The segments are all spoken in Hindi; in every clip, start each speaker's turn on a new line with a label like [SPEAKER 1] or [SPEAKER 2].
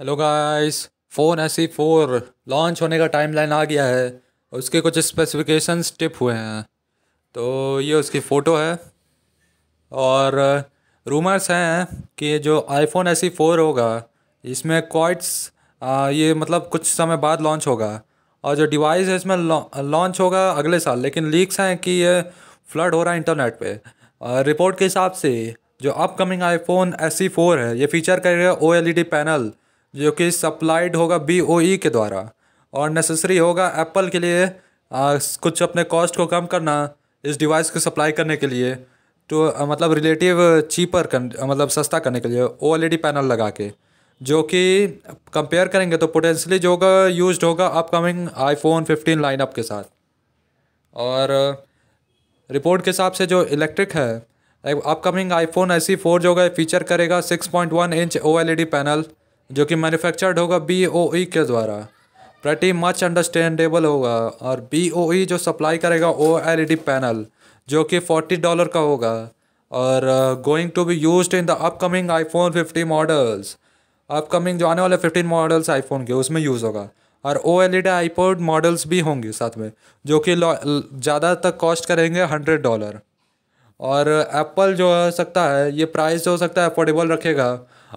[SPEAKER 1] hello guys phone S C four launch होने का टाइमलाइन आ गया है और उसके कुछ स्पेसिफिकेशंस टिप हुए हैं तो ये उसकी फ़ोटो है और रूमर्स हैं कि जो आईफोन एस सी फोर होगा इसमें क्वाइट्स ये मतलब कुछ समय बाद लॉन्च होगा और जो डिवाइस है इसमें लॉन्च होगा अगले साल लेकिन लीक्स हैं कि ये फ्लड हो रहा है इंटरनेट पे और रिपोर्ट के हिसाब से जो upcoming iPhone S C four है ये फीचर करेगा O L E D panel जो कि सप्लाइड होगा बी ओ ई के द्वारा और नेसेसरी होगा एप्पल के लिए आ, कुछ अपने कॉस्ट को कम करना इस डिवाइस को सप्लाई करने के लिए तो आ, मतलब रिलेटिव चीपर कर मतलब सस्ता करने के लिए O L E D panel लगा के जो कि कंपेयर करेंगे तो पोटेंशली जो होगा यूज होगा अपकमिंग आईफोन फिफ्टीन लाइनअप के साथ और रिपोर्ट के हिसाब से जो इलेक्ट्रिक है अपकमिंग आईफोन ऐसी फोर जो होगा फीचर करेगा six point one inch O L E D panel जो कि मैन्युफैक्चर्ड होगा बी ओ ई के द्वारा प्रटी मच अंडरस्टैंडेबल होगा और बी ओ ई जो सप्लाई करेगा O L E D panel जो कि फोर्टी डॉलर का होगा और going to be use in the upcoming iPhone fifty models upcoming जो आने वाले फिफ्टीन मॉडल्स आईफोन के उसमें यूज़ होगा और O L E D iPod models भी होंगे साथ में जो कि ज़्यादा तक कॉस्ट करेंगे हंड्रेड डॉलर और एप्पल जो हो सकता है ये प्राइस जो हो सकता है अफोर्डेबल रखेगा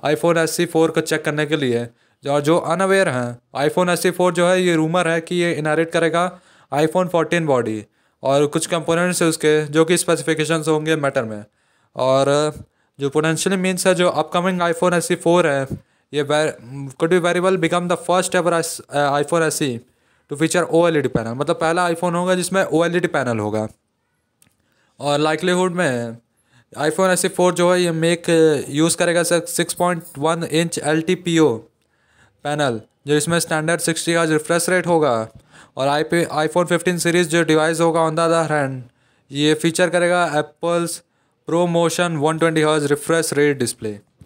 [SPEAKER 1] आईफोन एस सी फोर को चेक करने के लिए और जो अनअवेयर हैं आईफोन एस सी फोर जो है ये रूमर है कि ये इनहेरिट करेगा आईफोन फोर्टीन बॉडी और कुछ कंपोनेंट्स हैं उसके जो कि स्पेसिफिकेशन होंगे मैटर में और जो पोटेंशियल मीन्स है जो upcoming iPhone S C four है ये could be very well become the first ever iPhone S C to feature O L E D panel मतलब पहला आईफोन होगा जिसमें O L E D panel होगा और लाइकलीहुड में आईफोन एस फोर जो है ये मेक यूज़ uh, करेगा सर six point one inch L T P O panel जो इसमें स्टैंडर्ड सिक्सटी का रिफ्रेश रेट होगा और iPhone fifteen series जो डिवाइस होगा ऑन द अदर हैंड ये फीचर करेगा Apple's ProMotion one twenty hertz refresh rate display